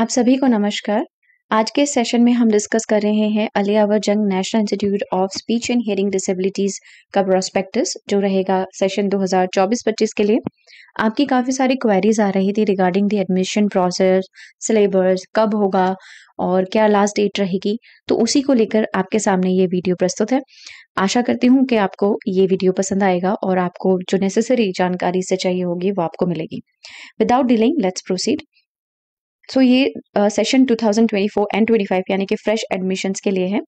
आप सभी को नमस्कार आज के सेशन में हम डिस्कस कर रहे हैं Ali Yavar Jung national institute of speech and hearing disabilities का प्रोस्पेक्टस जो रहेगा सेशन 2024-25 के लिए आपकी काफ़ी सारी क्वेरीज आ रही थी regarding the admission process syllabus कब होगा और क्या लास्ट डेट रहेगी तो उसी को लेकर आपके सामने ये वीडियो प्रस्तुत है आशा करती हूँ कि आपको ये वीडियो पसंद आएगा और आपको जो नेसेसरी जानकारी से चाहिए होगी वो आपको मिलेगी without delaying let's proceed so so, ये सेशन uh, 2024 एंड 25 यानी कि फ्रेश एडमिशन के लिए है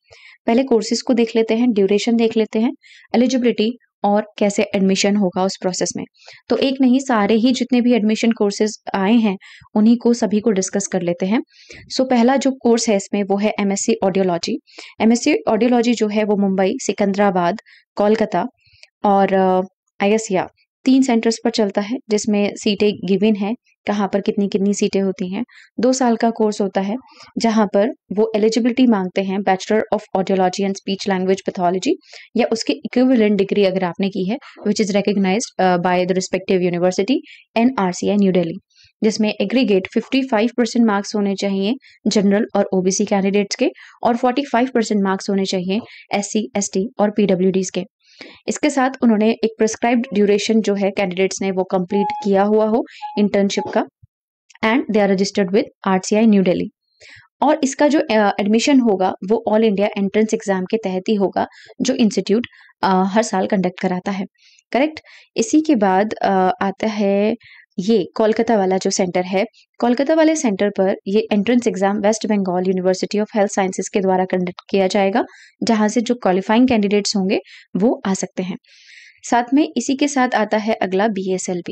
पहले कोर्सेज को देख लेते हैं ड्यूरेशन देख लेते हैं एलिजिबिलिटी और कैसे एडमिशन होगा उस प्रोसेस में तो एक नहीं सारे ही जितने भी एडमिशन कोर्सेज आए हैं उन्हीं को सभी को डिस्कस कर लेते हैं सो so, पहला जो कोर्स है इसमें वो है एमएससी ऑडियोलॉजी एमएससी ऑडियोलॉजी जो है वो मुंबई सिकंदराबाद कोलकाता और आई uh, एस या तीन सेंटर्स पर चलता है जिसमें सीटें गिविन है कहाँ पर कितनी कितनी सीटें होती हैं दो साल का कोर्स होता है जहाँ पर वो एलिजिबिलिटी मांगते हैं bachelor of audiology and speech language pathology या उसके इक्विवेलेंट डिग्री अगर आपने की है which is recognize by the respective university N R C New Delhi जिसमें एग्रीगेट 55 परसेंट मार्क्स होने चाहिए जनरल और ओबीसी कैंडिडेट्स के और 45 परसेंट मार्क्स होने चाहिए एससी एसटी और पीडब्ल्यूडीज के इसके साथ उन्होंने एक प्रिस्क्राइब्ड ड्यूरेशन जो है कैंडिडेट्स ने वो कंप्लीट किया हुआ हो इंटर्नशिप का and they are registered with R New Delhi और इसका जो एडमिशन uh, होगा वो ऑल इंडिया एंट्रेंस एग्जाम के तहत ही होगा जो इंस्टीट्यूट uh, हर साल कंडक्ट कराता है करेक्ट इसी के बाद uh, आता है ये कोलकाता वाला जो सेंटर है कोलकाता वाले सेंटर पर ये entrance exam West Bengal University of Health Sciences के द्वारा कंडक्ट किया जाएगा जहां से जो क्वालिफाइंग कैंडिडेट्स होंगे वो आ सकते हैं साथ में इसी के साथ आता है अगला B S L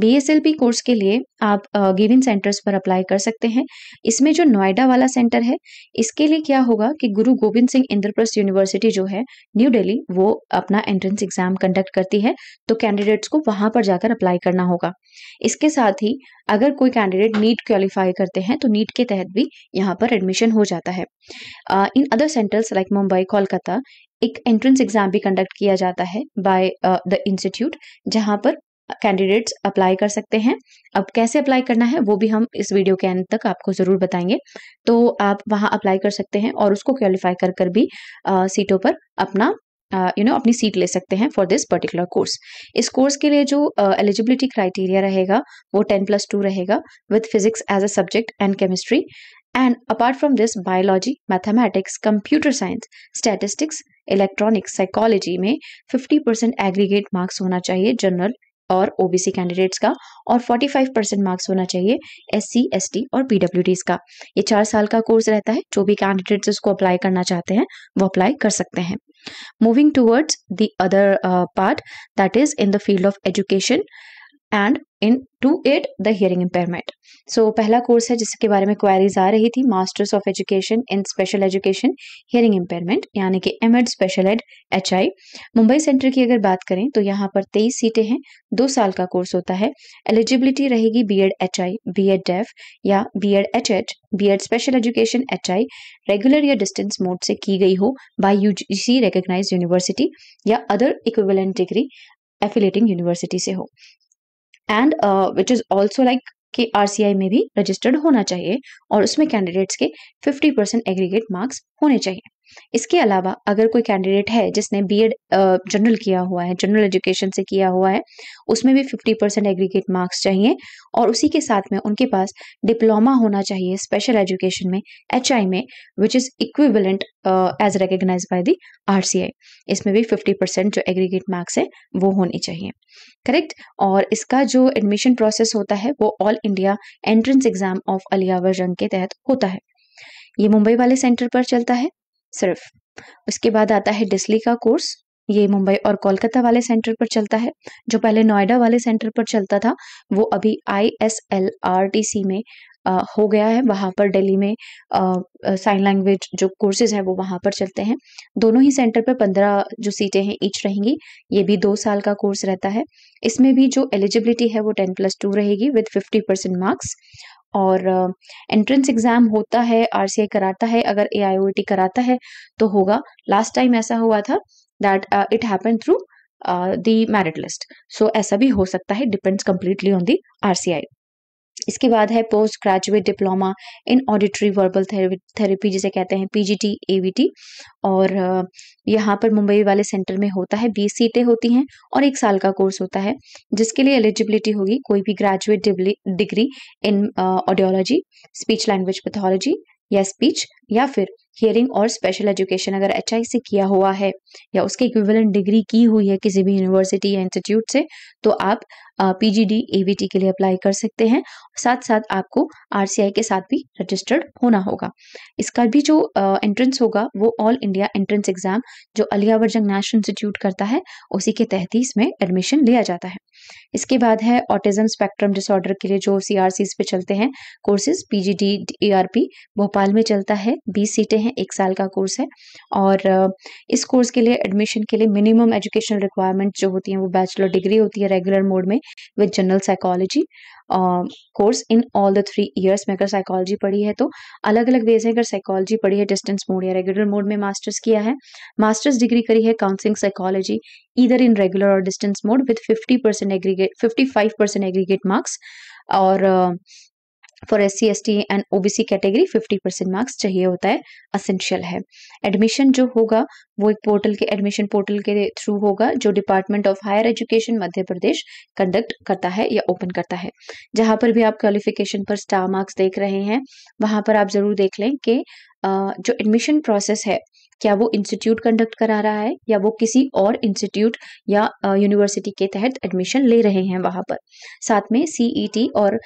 BSLP course के लिए आप गिविन सेंटर्स पर अप्लाई कर सकते हैं इसमें जो नोएडा वाला सेंटर है इसके लिए क्या होगा कि गुरु गोविंद सिंह इंद्रप्रस्थ यूनिवर्सिटी जो है न्यू डेली वो अपना एंट्रेंस एग्जाम कंडक्ट करती है तो कैंडिडेट्स को वहां पर जाकर अप्लाई करना होगा इसके साथ ही अगर कोई कैंडिडेट नीट क्वालिफाई करते हैं तो नीट के तहत भी यहाँ पर एडमिशन हो जाता है in other centers like Mumbai Kolkata एक एंट्रेंस एग्जाम भी कंडक्ट किया जाता है बाय द इंस्टीट्यूट जहां पर कैंडिडेट्स अप्लाई कर सकते हैं अब कैसे अप्लाई करना है वो भी हम इस वीडियो के अंत तक आपको ज़रूर बताएंगे तो आप वहां अप्लाई कर सकते हैं और उसको क्वालिफाई कर कर भी आ, सीटों पर अपना you uh, know you know, अपनी सीट ले सकते हैं फॉर दिस पर्टिकुलर कोर्स इस कोर्स के लिए जो एलिजिबिलिटी uh, क्राइटेरिया रहेगा वो टेन प्लस टू रहेगा with physics as a subject and chemistry and apart from this biology mathematics computer science statistics electronics psychology में 50 परसेंट एग्रीगेट मार्क्स होना चाहिए जनरल और ओबीसी कैंडिडेट्स का और 45 परसेंट मार्क्स होना चाहिए एससी एसटी और पीडब्ल्यूडीज का ये चार साल का कोर्स रहता है जो भी कैंडिडेट्स इसको अप्लाई करना चाहते हैं वो अप्लाई कर सकते हैं moving towards the other part that is in the field of education and in to at the hearing impairment so पहला कोर्स है जिसके बारे में क्वारीज आ रही थी masters of education in special education hearing impairment यानी कि M Ed special Ed H I Mumbai center की अगर बात करें तो यहाँ पर तेईस सीटें हैं दो साल का कोर्स होता है एलिजिबिलिटी रहेगी B Ed H I B Ed deaf या B Ed H H B Ed special education H I regular या डिस्टेंस मोड से की गई हो by U G C recognize university या other equivalent degree affiliating university से हो and which is also like कि आर में भी रजिस्टर्ड होना चाहिए और उसमें कैंडिडेट्स के 50 परसेंट एग्रीगेट मार्क्स होने चाहिए इसके अलावा अगर कोई कैंडिडेट है जिसने बीएड जनरल किया हुआ है जनरल एजुकेशन से किया हुआ है उसमें भी फिफ्टी परसेंट एग्रीगेट मार्क्स चाहिए और उसी के साथ में उनके पास डिप्लोमा होना चाहिए स्पेशल एजुकेशन में एच में which is equivalent as recognize by the R इसमें भी फिफ्टी परसेंट जो एग्रीगेट मार्क्स है वो होने चाहिए करेक्ट और इसका जो एडमिशन प्रोसेस होता है वो all India entrance exam of Ali Yavar Jung के तहत होता है ये मुंबई वाले सेंटर पर चलता है सिर्फ उसके बाद आता है डिस्ली का कोर्स ये मुंबई और कोलकाता वाले सेंटर पर चलता है जो पहले नोएडा वाले सेंटर पर चलता था वो अभी I S L R T C में हो गया है वहाँ पर दिल्ली में साइन लैंग्वेज जो कोर्सेज है वो वहाँ पर चलते हैं दोनों ही सेंटर पर पंद्रह जो सीटें हैं ईच रहेंगी ये भी दो साल का कोर्स रहता है इसमें भी जो एलिजिबिलिटी है वो टेन प्लस टू रहेगी विद फिफ्टी परसेंट मार्क्स और एंट्रेंस uh, एग्ज़ाम होता है आर कराता है अगर ए कराता है तो होगा लास्ट टाइम ऐसा हुआ था that it happen through the merit list so ऐसा भी हो सकता है depends completely on the R C I इसके बाद है post graduate diploma in auditory verbal therapy जिसे कहते हैं पीजीटी एवीटी और यहाँ पर मुंबई वाले सेंटर में होता है बीस सीटें होती हैं और एक साल का कोर्स होता है जिसके लिए एलिजिबिलिटी होगी कोई भी graduate degree in audiology speech language pathology या स्पीच या फिर हियरिंग और स्पेशल एजुकेशन अगर एच से किया हुआ है या उसके इक्विवेलेंट डिग्री की हुई है किसी भी यूनिवर्सिटी या इंस्टीट्यूट से तो आप पी जी डी के लिए अप्लाई कर सकते हैं साथ साथ आपको आर सी आई के साथ भी रजिस्टर्ड होना होगा इसका भी जो एंट्रेंस होगा वो ऑल इंडिया एंट्रेंस एग्जाम जो अलिया वर्जंग नेशनल इंस्टीट्यूट करता है उसी के तहत ही इसमें एडमिशन लिया जाता है इसके बाद है ऑटिज्म स्पेक्ट्रम डिसऑर्डर के लिए जो सीआरसी पे चलते हैं कोर्सेज पीजीडी जी भोपाल में चलता है बीस सीटें हैं एक साल का कोर्स है और इस कोर्स के लिए एडमिशन के लिए मिनिमम एजुकेशनल रिक्वायरमेंट जो होती है वो बैचलर डिग्री होती है रेगुलर मोड में with general psychology course in all the three years में अगर साइकोलॉजी पढ़ी है तो अलग अलग वेज है अगर साइकोलॉजी पढ़ी है डिस्टेंस मोड या रेगुलर मोड में मास्टर्स किया है मास्टर्स डिग्री करी है काउंसिलिंग साइकोलॉजी इधर इन रेगुलर और distance mode with fifty percent aggregate fifty five percent aggregate marks और for S C S T and O B C category fifty percent marks चाहिए होता है असेंशियल है admission जो होगा वो एक पोर्टल के एडमिशन पोर्टल के थ्रू होगा जो department of higher education Madhya Pradesh conduct करता है या ओपन करता है जहां पर भी आप क्वालिफिकेशन पर स्टार मार्क्स देख रहे हैं वहां पर आप ज़रूर देख लें कि uh, जो एडमिशन प्रोसेस है क्या वो इंस्टीट्यूट कंडक्ट करा रहा है या वो किसी और इंस्टीट्यूट या यूनिवर्सिटी के तहत एडमिशन ले रहे हैं वहां पर साथ में सीईटी e और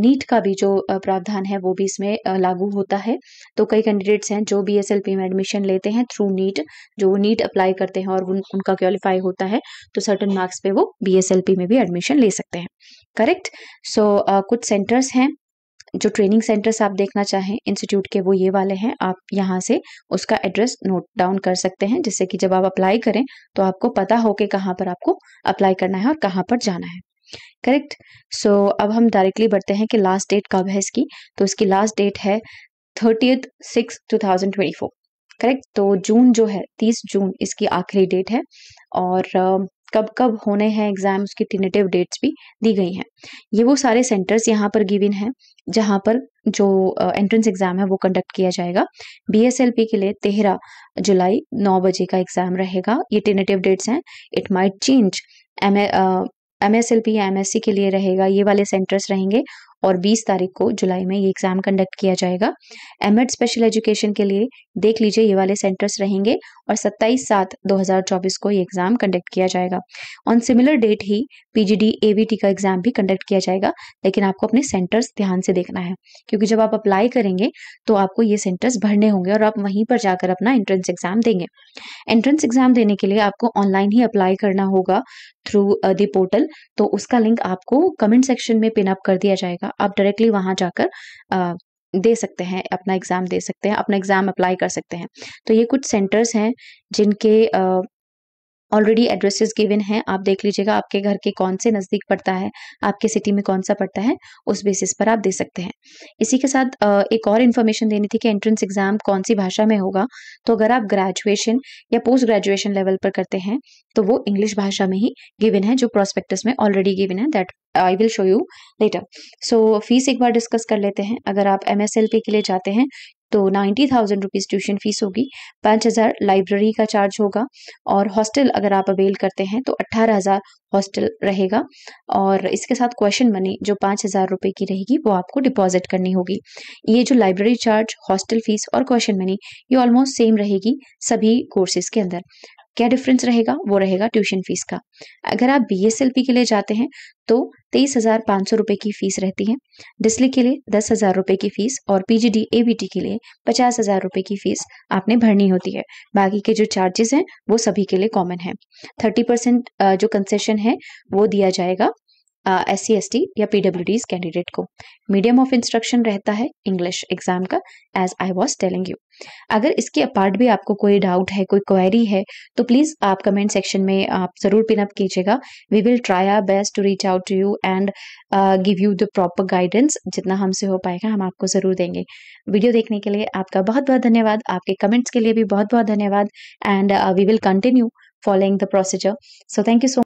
नीट का भी जो प्रावधान है वो भी इसमें लागू होता है तो कई कैंडिडेट्स हैं जो बी में एडमिशन लेते हैं थ्रू नीट जो नीट अप्लाई करते हैं और उन, उनका क्वालिफाई होता है तो सर्टन मार्क्स पे वो बी में भी एडमिशन ले सकते हैं करेक्ट सो so, uh, कुछ सेंटर्स हैं जो ट्रेनिंग सेंटर्स आप देखना चाहें इंस्टीट्यूट के वो ये वाले हैं आप यहाँ से उसका एड्रेस नोट डाउन कर सकते हैं जिससे कि जब आप अप्लाई करें तो आपको पता हो कि कहाँ पर आपको अप्लाई करना है और कहाँ पर जाना है करेक्ट सो so, अब हम डायरेक्टली बढ़ते हैं कि लास्ट डेट कब है इसकी तो इसकी लास्ट डेट है thirtieth six two thousand twenty four correct तो जून जो है तीस जून इसकी आखिरी डेट है और कब कब होने हैं एग्जाम उसकी टिनेटिव डेट्स भी दी गई हैं ये वो सारे सेंटर्स यहाँ पर गिविन हैं जहाँ पर जो एंट्रेंस एग्ज़ाम है वो कंडक्ट किया जाएगा बीएसएलपी के लिए तेरह जुलाई नौ बजे का एग्ज़ाम रहेगा ये टिनेटिव डेट्स हैं it might change M M S L P या एम एस सी के लिए रहेगा ये वाले सेंटर्स रहेंगे और 20 तारीख को जुलाई में ये एग्ज़ाम कंडक्ट किया जाएगा एमएड स्पेशल एजुकेशन के लिए देख लीजिए ये वाले सेंटर्स रहेंगे और 27 सात 2024 को ये एग्ज़ाम कंडक्ट किया जाएगा ऑन सिमिलर डेट ही पीजीडी एवीटी का एग्ज़ाम भी कंडक्ट किया जाएगा लेकिन आपको अपने सेंटर्स ध्यान से देखना है क्योंकि जब आप अप्लाई करेंगे तो आपको ये सेंटर्स भरने होंगे और आप वहीं पर जाकर अपना एंट्रेंस एग्ज़ाम देंगे एंट्रेंस एग्ज़ाम देने के लिए आपको ऑनलाइन ही अप्लाई करना होगा थ्रू दी पोर्टल तो उसका लिंक आपको कमेंट सेक्शन में पिन अप कर दिया जाएगा आप डायरेक्टली वहाँ जाकर दे सकते हैं अपना एग्ज़ाम दे सकते हैं अपना एग्ज़ाम अप्लाई कर सकते हैं तो ये कुछ सेंटर्स हैं जिनके ऑलरेडी एड्रेसेस गिवन हैं आप देख लीजिएगा आपके घर के कौन से नज़दीक पड़ता है आपके सिटी में कौन सा पड़ता है उस बेसिस पर आप दे सकते हैं इसी के साथ एक और इन्फॉर्मेशन देनी थी कि एंट्रेंस एग्ज़ाम कौन सी भाषा में होगा तो अगर आप ग्रेजुएशन या पोस्ट ग्रेजुएशन लेवल पर करते हैं तो वो इंग्लिश भाषा में ही गिविन है जो प्रोस्पेक्टस में ऑलरेडी गिविन है that I will show you later so fees एक बार डिस्कस कर लेते हैं अगर आप एम के लिए जाते हैं तो ninety thousand rupees tuition fees होगी पाँच हज़ार लाइब्रेरी का चार्ज होगा और हॉस्टल अगर आप अवेल करते हैं तो अट्ठारह हज़ार हॉस्टल रहेगा और इसके साथ क्वेश्चन मनी जो पाँच हज़ार रुपये की रहेगी वो आपको डिपॉजिट करनी होगी ये जो लाइब्रेरी चार्ज हॉस्टल फीस और क्वेश्चन मनी ये ऑलमोस्ट सेम रहेगी सभी कोर्सेज के अंदर क्या डिफरेंस रहेगा वो रहेगा ट्यूशन फीस का अगर आप बी के लिए जाते हैं तो तेईस हज़ार पाँच सौ रुपये की फ़ीस रहती है डिस्ली के लिए दस हज़ार रुपये की फ़ीस और पी जी डी के लिए पचास हज़ार रुपये की फ़ीस आपने भरनी होती है बाकी के जो चार्जेस हैं वो सभी के लिए कॉमन है थर्टी परसेंट जो कंसेशन है वो दिया जाएगा एस सी या पीडब्ल्यू कैंडिडेट को मीडियम ऑफ इंस्ट्रक्शन रहता है इंग्लिश एग्जाम का as I was telling you अगर इसके अपार्ट भी आपको कोई डाउट है कोई क्वेरी है तो प्लीज़ आप कमेंट सेक्शन में आप ज़रूर पिनअप कीजिएगा we will try our best to reach out to you and give you the proper guidance जितना हमसे हो पाएगा हम आपको ज़रूर देंगे वीडियो देखने के लिए आपका बहुत बहुत धन्यवाद आपके कमेंट्स के लिए भी बहुत बहुत धन्यवाद and we will continue following the procedure so thank you so